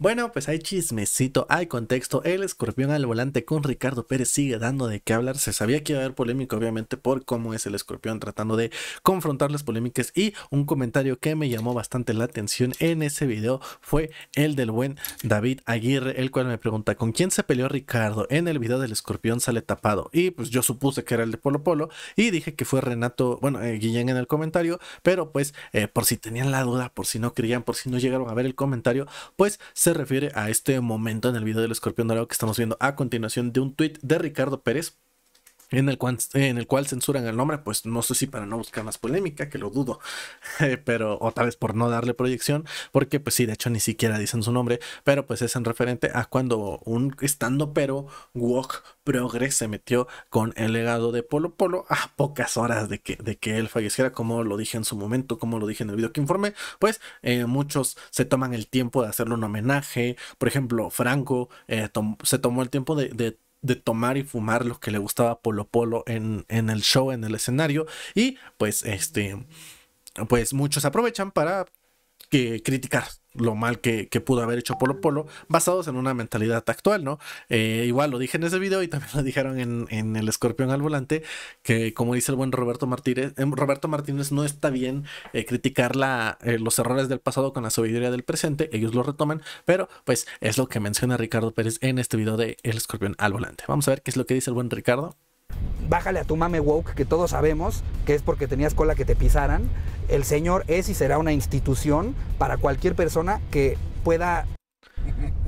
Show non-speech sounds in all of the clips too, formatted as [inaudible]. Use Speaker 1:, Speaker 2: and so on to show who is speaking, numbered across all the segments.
Speaker 1: Bueno, pues hay chismecito, hay contexto. El escorpión al volante con Ricardo Pérez sigue dando de qué hablar. Se sabía que iba a haber polémica, obviamente, por cómo es el escorpión tratando de confrontar las polémicas. Y un comentario que me llamó bastante la atención en ese video fue el del buen David Aguirre, el cual me pregunta, ¿con quién se peleó Ricardo? En el video del escorpión sale tapado. Y pues yo supuse que era el de Polo Polo y dije que fue Renato, bueno, eh, Guillén en el comentario, pero pues eh, por si tenían la duda, por si no creían, por si no llegaron a ver el comentario, pues se se refiere a este momento en el video del escorpión dorado que estamos viendo a continuación de un tweet de Ricardo Pérez, en el, cual, censuran el nombre, pues no sé si para no buscar más polémica, que lo dudo, [laughs] pero o tal vez por no darle proyección, porque pues sí, de hecho ni siquiera dicen su nombre, pero pues es en referente a cuando un estando pero Wok Progress se metió con el legado de Polo Polo a pocas horas de que, de que él falleciera, como lo dije en su momento, como lo dije en el video que informé, pues eh, muchos se toman el tiempo de hacerle un homenaje, por ejemplo, Franco eh, se tomó el tiempo de de tomar y fumar los que le gustaba Polo Polo en, en el show, en el escenario. Y pues este pues muchos aprovechan para que criticar lo mal que, pudo haber hecho Polo Polo, basados en una mentalidad actual, ¿no? Eh, igual lo dije en ese video y también [laughs] lo dijeron en, El Escorpión al Volante, que como dice el buen Roberto Martínez, eh, Roberto Martínez no está bien eh, criticar los errores del pasado con la sabiduría del presente, ellos lo retoman, pero pues es lo que menciona Ricardo Pérez en este video de El Escorpión al Volante. Vamos a ver qué es lo que dice el buen Ricardo bájale a tu mame woke, que todos sabemos que es porque tenías cola que te pisaran. El Señor es y será una institución para cualquier persona que pueda...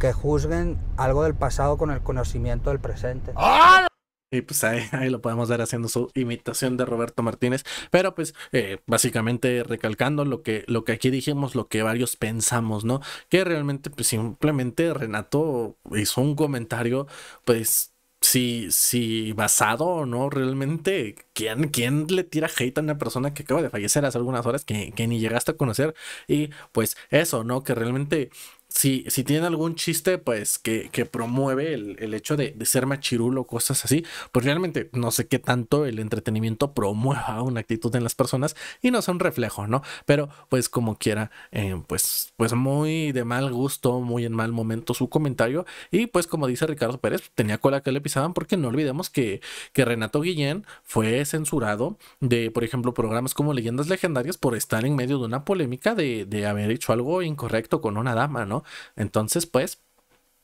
Speaker 1: Que juzguen algo del pasado con el conocimiento del presente. ¡Ah! Y pues ahí, lo podemos ver haciendo su imitación de Roberto Martínez. Pero pues eh, básicamente recalcando lo que, lo que aquí dijimos, lo que varios pensamos, ¿no? Que realmente pues simplemente Renato hizo un comentario pues si, si basado o no realmente, ¿quién, ¿quién le tira hate a una persona que acaba de fallecer hace algunas horas que, que ni llegaste a conocer? Y pues eso, ¿no? Que realmente si, si tienen algún chiste, pues que, que promueve el, hecho de, de, ser machirulo, cosas así, pues realmente no sé qué tanto el entretenimiento promueva una actitud en las personas y no sea un reflejo, ¿no? Pero pues como quiera, eh, pues, pues muy de mal gusto, muy en mal momento su comentario. Y pues como dice Ricardo Pérez, tenía cola que le pisaban porque no olvidemos que, que Renato Guillén fue censurado de, por ejemplo, programas como Leyendas Legendarias por estar en medio de una polémica de haber hecho algo incorrecto con una dama, ¿no? Entonces, pues,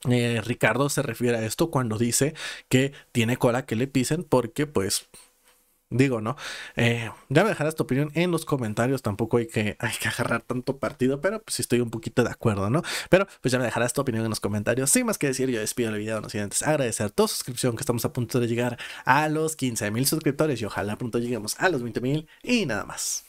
Speaker 1: eh, Ricardo se refiere a esto cuando dice que tiene cola que le pisen porque pues digo, ¿no? Eh, ya me dejarás tu opinión en los comentarios, tampoco hay que, hay que agarrar tanto partido, pero pues estoy un poquito de acuerdo, ¿no? Pero pues ya me dejarás tu opinión en los comentarios. Sin más que decir, yo despido el video, en los siguientes. agradecer tu suscripción, que estamos a punto de llegar a los 15 mil suscriptores y ojalá pronto lleguemos a los 20 mil y nada más.